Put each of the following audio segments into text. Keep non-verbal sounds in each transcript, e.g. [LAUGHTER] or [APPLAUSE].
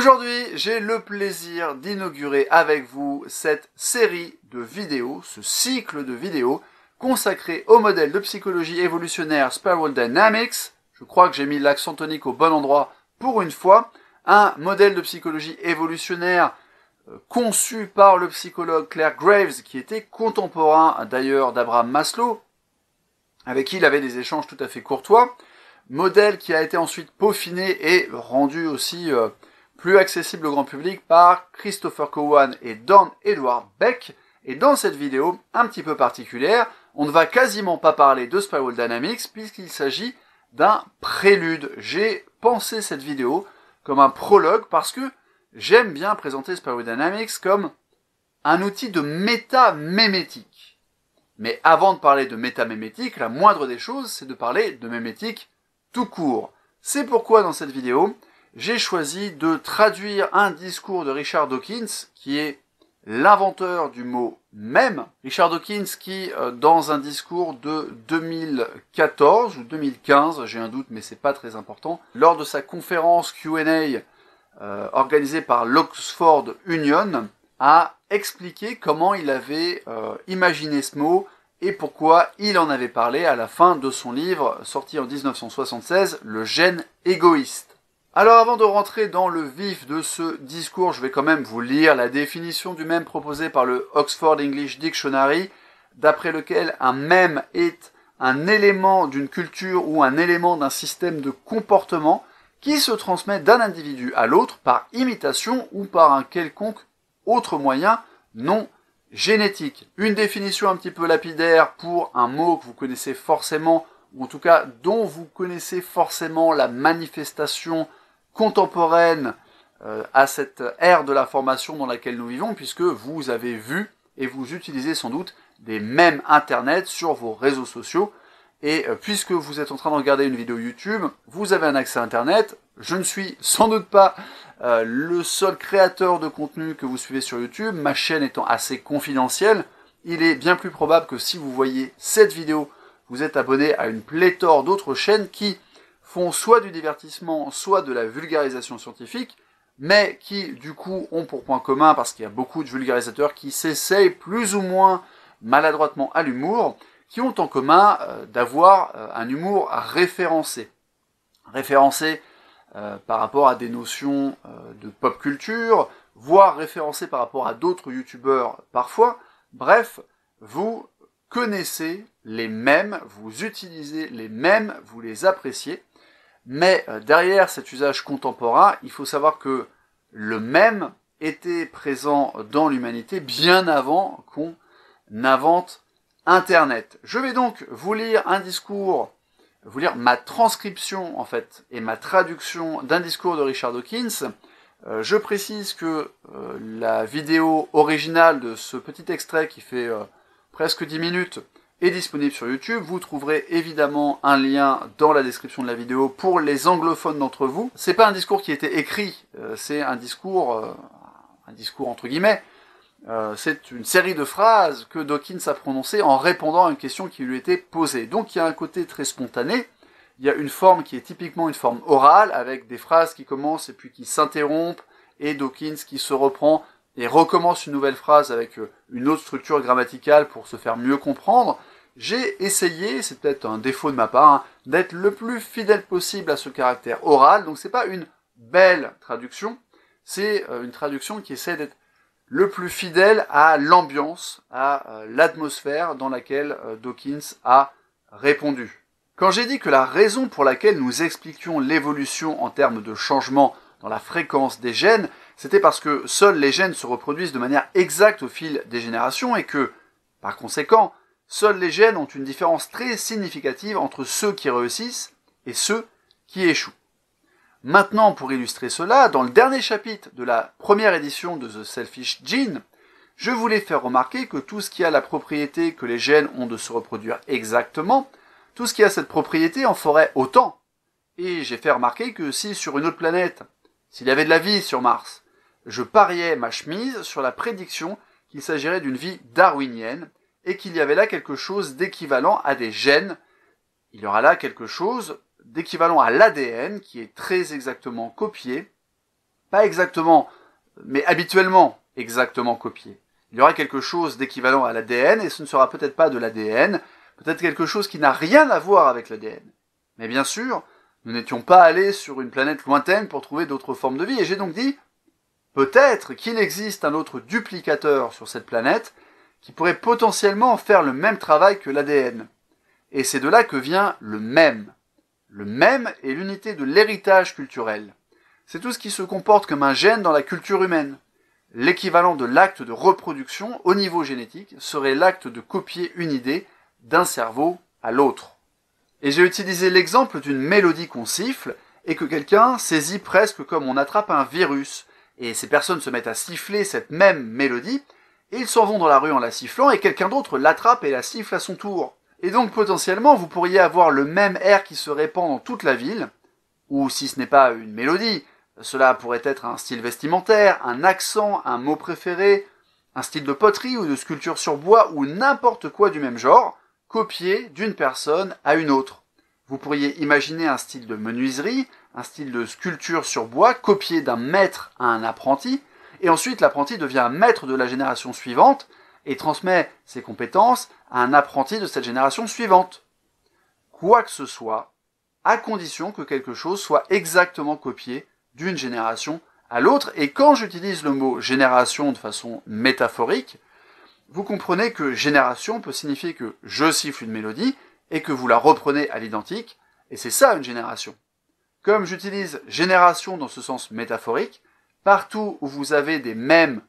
Aujourd'hui, j'ai le plaisir d'inaugurer avec vous cette série de vidéos, ce cycle de vidéos consacré au modèle de psychologie évolutionnaire Spiral Dynamics. Je crois que j'ai mis l'accent tonique au bon endroit pour une fois. Un modèle de psychologie évolutionnaire euh, conçu par le psychologue Claire Graves, qui était contemporain d'ailleurs d'Abraham Maslow, avec qui il avait des échanges tout à fait courtois. Modèle qui a été ensuite peaufiné et rendu aussi euh, plus accessible au grand public par Christopher Cowan et Don Edward Beck. Et dans cette vidéo un petit peu particulière, on ne va quasiment pas parler de Spiral Dynamics puisqu'il s'agit d'un prélude. J'ai pensé cette vidéo comme un prologue parce que j'aime bien présenter Spiral Dynamics comme un outil de méta-mémétique. Mais avant de parler de méta-mémétique, la moindre des choses, c'est de parler de mémétique tout court. C'est pourquoi dans cette vidéo, j'ai choisi de traduire un discours de Richard Dawkins, qui est l'inventeur du mot même. Richard Dawkins qui, euh, dans un discours de 2014 ou 2015, j'ai un doute mais c'est pas très important, lors de sa conférence Q&A euh, organisée par l'Oxford Union, a expliqué comment il avait euh, imaginé ce mot et pourquoi il en avait parlé à la fin de son livre sorti en 1976, Le gène égoïste. Alors avant de rentrer dans le vif de ce discours, je vais quand même vous lire la définition du même proposée par le Oxford English Dictionary, d'après lequel un mème est un élément d'une culture ou un élément d'un système de comportement qui se transmet d'un individu à l'autre par imitation ou par un quelconque autre moyen non génétique. Une définition un petit peu lapidaire pour un mot que vous connaissez forcément, ou en tout cas dont vous connaissez forcément la manifestation contemporaine euh, à cette ère de la formation dans laquelle nous vivons, puisque vous avez vu et vous utilisez sans doute des mêmes Internet sur vos réseaux sociaux. Et euh, puisque vous êtes en train de regarder une vidéo YouTube, vous avez un accès à Internet. Je ne suis [LAUGHS] sans doute pas euh, le seul créateur de contenu que vous suivez sur YouTube, ma chaîne étant assez confidentielle. Il est bien plus probable que si vous voyez cette vidéo, vous êtes abonné à une pléthore d'autres chaînes qui, font soit du divertissement, soit de la vulgarisation scientifique, mais qui du coup ont pour point commun, parce qu'il y a beaucoup de vulgarisateurs qui s'essayent plus ou moins maladroitement à l'humour, qui ont en commun euh, d'avoir euh, un humour référencé. Référencé euh, par rapport à des notions de pop culture, voire référencé par rapport à d'autres youtubeurs parfois. Bref, vous connaissez les mêmes, vous utilisez les mêmes, vous les appréciez, mais euh, derrière cet usage contemporain, il faut savoir que le même était présent dans l'humanité bien avant qu'on invente Internet. Je vais donc vous lire un discours, vous lire ma transcription en fait et ma traduction d'un discours de Richard Dawkins. Euh, je précise que euh, la vidéo originale de ce petit extrait qui fait presque 10 minutes est disponible sur YouTube. Vous trouverez évidemment un lien dans la description de la vidéo pour les anglophones d'entre vous. C'est pas un discours qui était écrit, euh, c'est un discours, euh, un discours entre guillemets. Euh, c'est une série de phrases que Dawkins a prononcées en répondant à une question qui lui était posée. Donc il y a un côté très spontané. Il y a une forme qui est typiquement une forme orale, avec des phrases qui commencent et puis qui s'interrompent, et Dawkins qui se reprend et recommence une nouvelle phrase avec une autre structure grammaticale pour se faire mieux comprendre. J'ai essayé, c'est peut-être un défaut de ma part, hein, d'être le plus fidèle possible à ce caractère oral. Donc c'est pas une belle traduction, c'est euh, une traduction qui essaie d'être le plus fidèle à l'ambiance, à euh, l'atmosphère dans laquelle euh, Dawkins a répondu. Quand j'ai dit que la raison pour laquelle nous expliquions l'évolution en termes de changement dans la fréquence des gènes, c'était parce que seuls les gènes se reproduisent de manière exacte au fil des générations et que, par conséquent, Seuls les gènes ont une différence très significative entre ceux qui réussissent et ceux qui échouent. Maintenant, pour illustrer cela, dans le dernier chapitre de la première édition de The Selfish Gene, je voulais faire remarquer que tout ce qui a la propriété que les gènes ont de se reproduire exactement, tout ce qui a cette propriété en ferait autant. Et j'ai fait remarquer que si sur une autre planète, s'il y avait de la vie sur Mars, je pariais ma chemise sur la prédiction qu'il s'agirait d'une vie darwinienne, et qu'il y avait là quelque chose d'équivalent à des gènes. Il y aura là quelque chose d'équivalent à l'ADN qui est très exactement copié, pas exactement, mais habituellement exactement copié. Il y aura quelque chose d'équivalent à l'ADN et ce ne sera peut-être pas de l'ADN, peut-être quelque chose qui n'a rien à voir avec l'ADN. Mais bien sûr, nous n'étions pas allés sur une planète lointaine pour trouver d'autres formes de vie et j'ai donc dit peut-être qu'il existe un autre duplicateur sur cette planète qui pourrait potentiellement faire le même travail que l'ADN. Et c'est de là que vient le même. Le même est l'unité de l'héritage culturel. C'est tout ce qui se comporte comme un gène dans la culture humaine. L'équivalent de l'acte de reproduction au niveau génétique serait l'acte de copier une idée d'un cerveau à l'autre. Et j'ai utilisé l'exemple d'une mélodie qu'on siffle et que quelqu'un saisit presque comme on attrape un virus. Et ces personnes se mettent à siffler cette même mélodie ils s'en vont dans la rue en la sifflant et quelqu'un d'autre l'attrape et la siffle à son tour. Et donc potentiellement, vous pourriez avoir le même air qui se répand dans toute la ville, ou si ce n'est pas une mélodie, cela pourrait être un style vestimentaire, un accent, un mot préféré, un style de poterie ou de sculpture sur bois ou n'importe quoi du même genre, copié d'une personne à une autre. Vous pourriez imaginer un style de menuiserie, un style de sculpture sur bois copié d'un maître à un apprenti, et ensuite, l'apprenti devient maître de la génération suivante et transmet ses compétences à un apprenti de cette génération suivante. Quoi que ce soit, à condition que quelque chose soit exactement copié d'une génération à l'autre. Et quand j'utilise le mot génération de façon métaphorique, vous comprenez que génération peut signifier que je siffle une mélodie et que vous la reprenez à l'identique, et c'est ça une génération. Comme j'utilise génération dans ce sens métaphorique, partout où vous avez des mêmes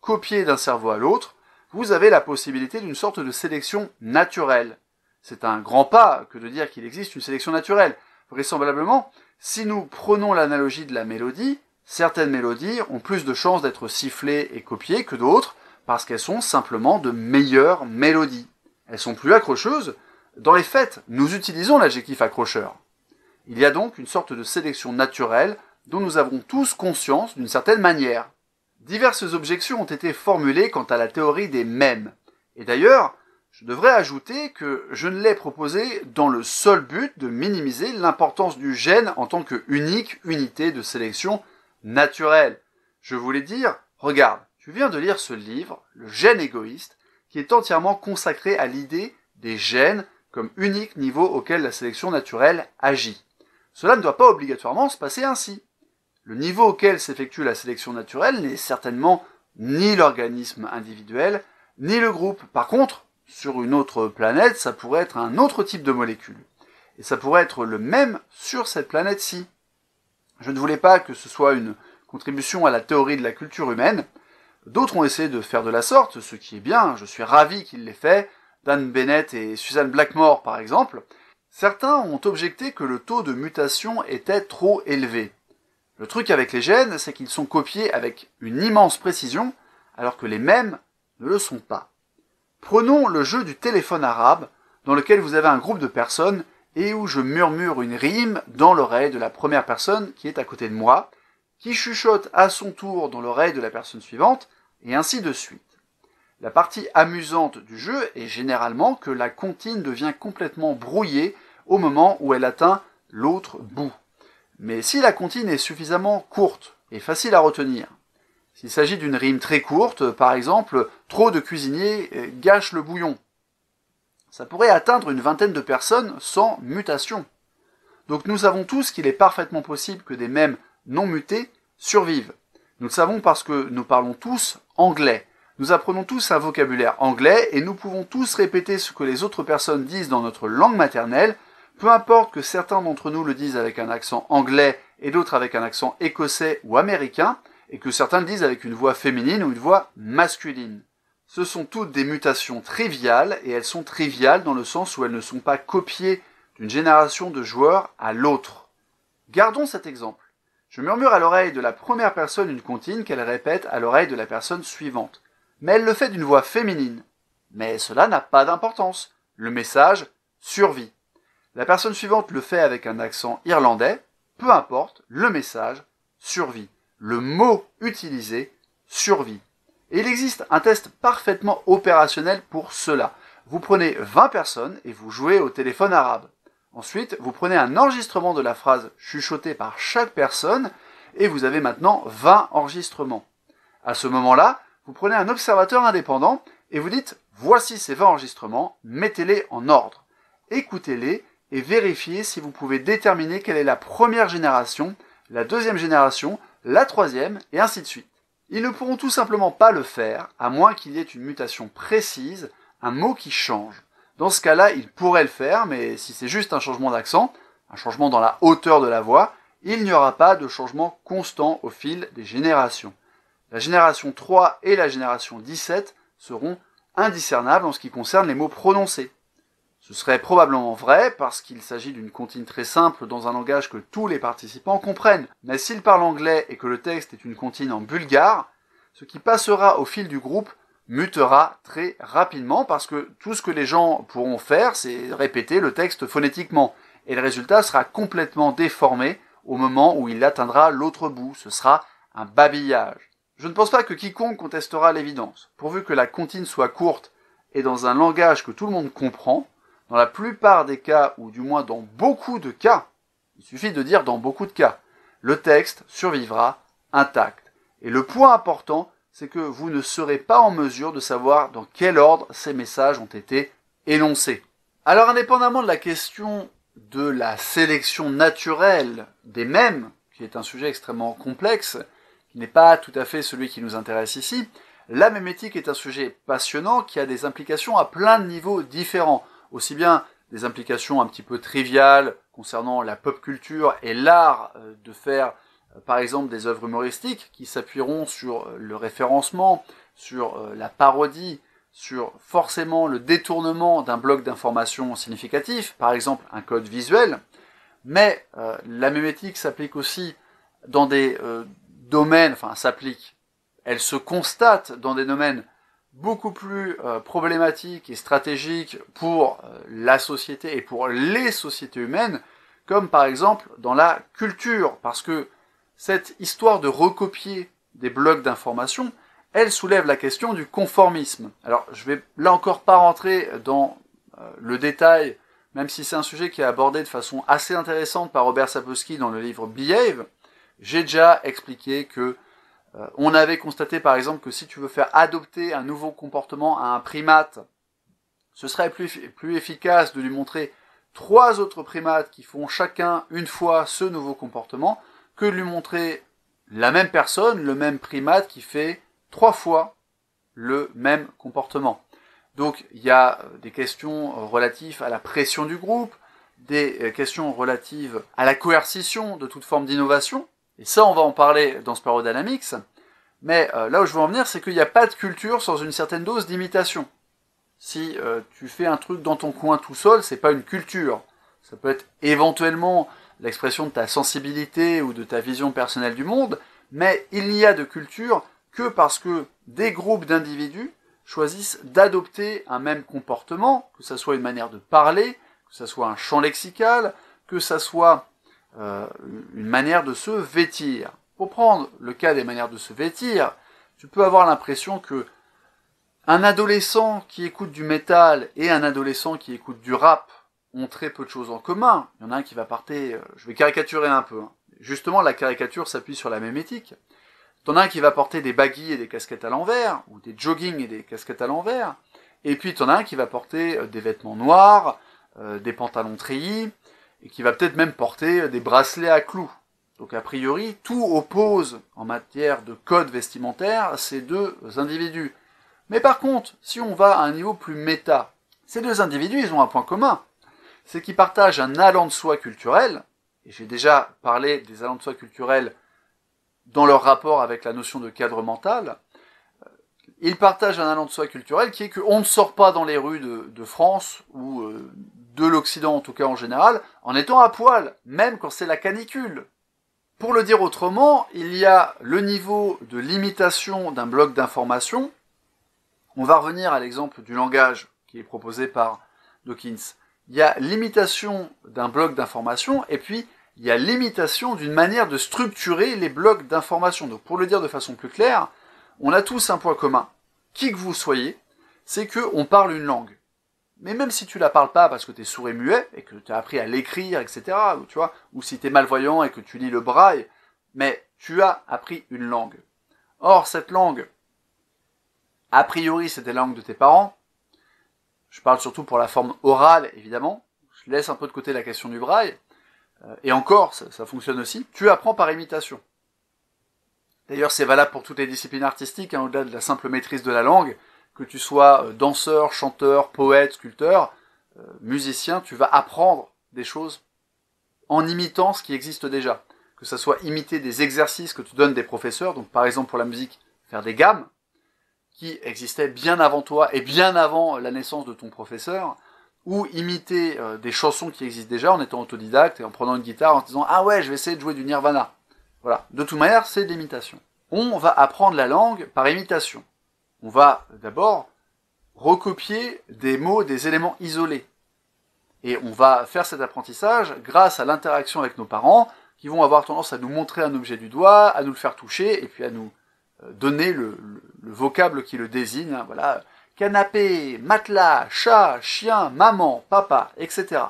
copiés d'un cerveau à l'autre, vous avez la possibilité d'une sorte de sélection naturelle. C'est un grand pas que de dire qu'il existe une sélection naturelle. Vraisemblablement, si nous prenons l'analogie de la mélodie, certaines mélodies ont plus de chances d'être sifflées et copiées que d'autres parce qu'elles sont simplement de meilleures mélodies. Elles sont plus accrocheuses. Dans les faits, nous utilisons l'adjectif accrocheur. Il y a donc une sorte de sélection naturelle dont nous avons tous conscience d'une certaine manière. Diverses objections ont été formulées quant à la théorie des mêmes. Et d'ailleurs, je devrais ajouter que je ne l'ai proposé dans le seul but de minimiser l'importance du gène en tant que unique unité de sélection naturelle. Je voulais dire, regarde, tu viens de lire ce livre, Le gène égoïste, qui est entièrement consacré à l'idée des gènes comme unique niveau auquel la sélection naturelle agit. Cela ne doit pas obligatoirement se passer ainsi. Le niveau auquel s'effectue la sélection naturelle n'est certainement ni l'organisme individuel, ni le groupe. Par contre, sur une autre planète, ça pourrait être un autre type de molécule. Et ça pourrait être le même sur cette planète-ci. Je ne voulais pas que ce soit une contribution à la théorie de la culture humaine. D'autres ont essayé de faire de la sorte, ce qui est bien, je suis ravi qu'ils l'aient fait, Dan Bennett et Suzanne Blackmore par exemple. Certains ont objecté que le taux de mutation était trop élevé. Le truc avec les gènes, c'est qu'ils sont copiés avec une immense précision, alors que les mêmes ne le sont pas. Prenons le jeu du téléphone arabe, dans lequel vous avez un groupe de personnes et où je murmure une rime dans l'oreille de la première personne qui est à côté de moi, qui chuchote à son tour dans l'oreille de la personne suivante, et ainsi de suite. La partie amusante du jeu est généralement que la comptine devient complètement brouillée au moment où elle atteint l'autre bout. Mais si la comptine est suffisamment courte et facile à retenir, s'il s'agit d'une rime très courte, par exemple, trop de cuisiniers euh, gâchent le bouillon, ça pourrait atteindre une vingtaine de personnes sans mutation. Donc nous savons tous qu'il est parfaitement possible que des mêmes non mutés survivent. Nous le savons parce que nous parlons tous anglais. Nous apprenons tous un vocabulaire anglais et nous pouvons tous répéter ce que les autres personnes disent dans notre langue maternelle peu importe que certains d'entre nous le disent avec un accent anglais et d'autres avec un accent écossais ou américain, et que certains le disent avec une voix féminine ou une voix masculine. Ce sont toutes des mutations triviales, et elles sont triviales dans le sens où elles ne sont pas copiées d'une génération de joueurs à l'autre. Gardons cet exemple. Je murmure à l'oreille de la première personne une comptine qu'elle répète à l'oreille de la personne suivante. Mais elle le fait d'une voix féminine. Mais cela n'a pas d'importance. Le message survit. La personne suivante le fait avec un accent irlandais, peu importe, le message survit. Le mot utilisé survit. Et il existe un test parfaitement opérationnel pour cela. Vous prenez 20 personnes et vous jouez au téléphone arabe. Ensuite, vous prenez un enregistrement de la phrase chuchotée par chaque personne et vous avez maintenant 20 enregistrements. À ce moment-là, vous prenez un observateur indépendant et vous dites voici ces 20 enregistrements, mettez-les en ordre. Écoutez-les et vérifiez si vous pouvez déterminer quelle est la première génération, la deuxième génération, la troisième, et ainsi de suite. Ils ne pourront tout simplement pas le faire, à moins qu'il y ait une mutation précise, un mot qui change. Dans ce cas-là, ils pourraient le faire, mais si c'est juste un changement d'accent, un changement dans la hauteur de la voix, il n'y aura pas de changement constant au fil des générations. La génération 3 et la génération 17 seront indiscernables en ce qui concerne les mots prononcés. Ce serait probablement vrai parce qu'il s'agit d'une comptine très simple dans un langage que tous les participants comprennent. Mais s'il parle anglais et que le texte est une comptine en bulgare, ce qui passera au fil du groupe mutera très rapidement parce que tout ce que les gens pourront faire, c'est répéter le texte phonétiquement. Et le résultat sera complètement déformé au moment où il atteindra l'autre bout. Ce sera un babillage. Je ne pense pas que quiconque contestera l'évidence. Pourvu que la comptine soit courte et dans un langage que tout le monde comprend, dans la plupart des cas, ou du moins dans beaucoup de cas, il suffit de dire dans beaucoup de cas, le texte survivra intact. Et le point important, c'est que vous ne serez pas en mesure de savoir dans quel ordre ces messages ont été énoncés. Alors indépendamment de la question de la sélection naturelle des mèmes, qui est un sujet extrêmement complexe, qui n'est pas tout à fait celui qui nous intéresse ici, la mémétique est un sujet passionnant qui a des implications à plein de niveaux différents aussi bien des implications un petit peu triviales concernant la pop culture et l'art euh, de faire euh, par exemple des œuvres humoristiques qui s'appuieront sur euh, le référencement, sur la parodie, sur forcément le détournement d'un bloc d'informations significatif, par exemple un code visuel, mais la mémétique s'applique aussi dans des domaines, enfin s'applique, elle se constate dans des domaines beaucoup plus euh, problématique et stratégique pour euh, la société et pour les sociétés humaines, comme par exemple dans la culture, parce que cette histoire de recopier des blocs d'informations, elle soulève la question du conformisme. Alors je vais là encore pas rentrer dans euh, le détail, même si c'est un sujet qui est abordé de façon assez intéressante par Robert Sapolsky dans le livre Behave, j'ai déjà expliqué que euh, on avait constaté par exemple que si tu veux faire adopter un nouveau comportement à un primate, ce serait plus, plus efficace de lui montrer trois autres primates qui font chacun une fois ce nouveau comportement que de lui montrer la même personne, le même primate qui fait trois fois le même comportement. Donc il y a euh, des questions relatives à la pression du groupe, des euh, questions relatives à la coercition de toute forme d'innovation, et ça, on va en parler dans ce Dynamics. Mais euh, là où je veux en venir, c'est qu'il n'y a pas de culture sans une certaine dose d'imitation. Si euh, tu fais un truc dans ton coin tout seul, c'est pas une culture. Ça peut être éventuellement l'expression de ta sensibilité ou de ta vision personnelle du monde, mais il n'y a de culture que parce que des groupes d'individus choisissent d'adopter un même comportement, que ce soit une manière de parler, que ce soit un champ lexical, que ce soit euh, une manière de se vêtir. Pour prendre le cas des manières de se vêtir, tu peux avoir l'impression que un adolescent qui écoute du métal et un adolescent qui écoute du rap ont très peu de choses en commun. Il y en a un qui va porter, euh, je vais caricaturer un peu. Hein. Justement, la caricature s'appuie sur la même éthique. T'en as un qui va porter des baguilles et des casquettes à l'envers, ou des joggings et des casquettes à l'envers. Et puis t'en as un qui va porter euh, des vêtements noirs, des pantalons treillis, et qui va peut-être même porter des bracelets à clous. Donc a priori, tout oppose en matière de code vestimentaire ces deux individus. Mais par contre, si on va à un niveau plus méta, ces deux individus, ils ont un point commun, c'est qu'ils partagent un allant de soi culturel, et j'ai déjà parlé des allants de soi culturels dans leur rapport avec la notion de cadre mental, euh, ils partagent un allant de soi culturel qui est qu'on ne sort pas dans les rues de, France ou euh, de l'Occident en tout cas en général, en étant à poil, même quand c'est la canicule. Pour le dire autrement, il y a le niveau de limitation d'un bloc d'information. On va revenir à l'exemple du langage qui est proposé par Dawkins. Il y a limitation d'un bloc d'information et puis il y a limitation d'une manière de structurer les blocs d'information. Donc pour le dire de façon plus claire, on a tous un point commun, qui que vous soyez, c'est que on parle une langue. Mais même si tu la parles pas parce que tu es sourd et muet et que tu as appris à l'écrire, etc., ou, tu vois, ou si tu es malvoyant et que tu lis le braille, mais tu as appris une langue. Or, cette langue, a priori, c'est la langues de tes parents. Je parle surtout pour la forme orale, évidemment. Je laisse un peu de côté la question du braille. Euh, et encore, ça, fonctionne aussi. Tu apprends par imitation. D'ailleurs, c'est valable pour toutes les disciplines artistiques, hein, au-delà de la simple maîtrise de la langue que tu sois euh, danseur, chanteur, poète, sculpteur, euh, musicien, tu vas apprendre des choses en imitant ce qui existe déjà. Que ça soit imiter des exercices que tu donnes des professeurs, donc par exemple pour la musique, faire des gammes, qui existaient bien avant toi et bien avant la naissance de ton professeur, ou imiter euh, des chansons qui existent déjà en étant autodidacte et en prenant une guitare en se disant ah ouais je vais essayer de jouer du Nirvana. Voilà. De toute manière c'est de l'imitation. On va apprendre la langue par imitation on va d'abord recopier des mots, des éléments isolés. Et on va faire cet apprentissage grâce à l'interaction avec nos parents, qui vont avoir tendance à nous montrer un objet du doigt, à nous le faire toucher, et puis à nous euh, donner le, vocable qui le désigne. Hein, voilà, canapé, matelas, chat, chien, maman, papa, etc.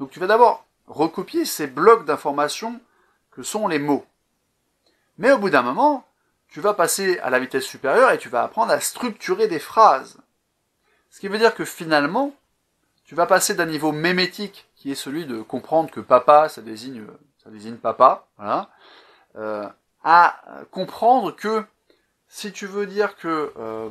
Donc tu vas d'abord recopier ces blocs d'informations que sont les mots. Mais au bout d'un moment, tu vas passer à la vitesse supérieure et tu vas apprendre à structurer des phrases. Ce qui veut dire que finalement, tu vas passer d'un niveau mémétique, qui est celui de comprendre que papa, ça désigne, ça désigne papa, voilà, euh, à comprendre que si tu veux dire que euh,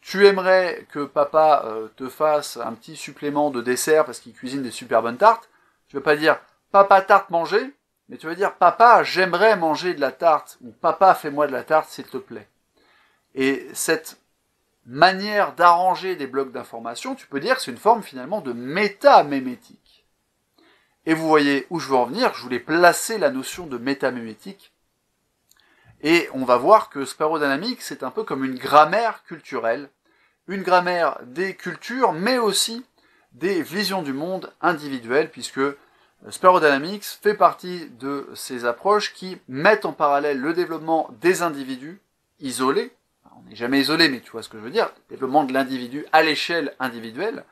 tu aimerais que papa euh, te fasse un petit supplément de dessert parce qu'il cuisine des super bonnes tartes, tu vas pas dire papa tarte manger, mais tu vas dire, papa, j'aimerais manger de la tarte, ou papa, fais-moi de la tarte, s'il te plaît. Et cette manière d'arranger des blocs d'information, tu peux dire que c'est une forme finalement de métamémétique. Et vous voyez où je veux en venir, je voulais placer la notion de métamémétique. Et on va voir que sparodynamique, c'est un peu comme une grammaire culturelle, une grammaire des cultures, mais aussi des visions du monde individuelles, puisque euh, Dynamics fait partie de ces approches qui mettent en parallèle le développement des individus isolés, on n'est jamais isolé, mais tu vois ce que je veux dire, le développement de l'individu à l'échelle individuelle,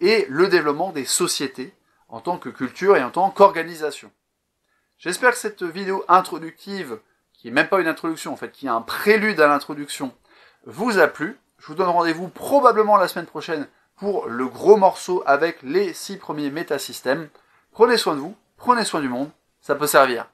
et le développement des sociétés en tant que culture et en tant qu'organisation. J'espère que cette vidéo introductive, qui est même pas une introduction en fait, qui est un prélude à l'introduction, vous a plu. Je vous donne rendez-vous probablement la semaine prochaine pour le gros morceau avec les six premiers métasystèmes. Prenez soin de vous, prenez soin du monde, ça peut servir.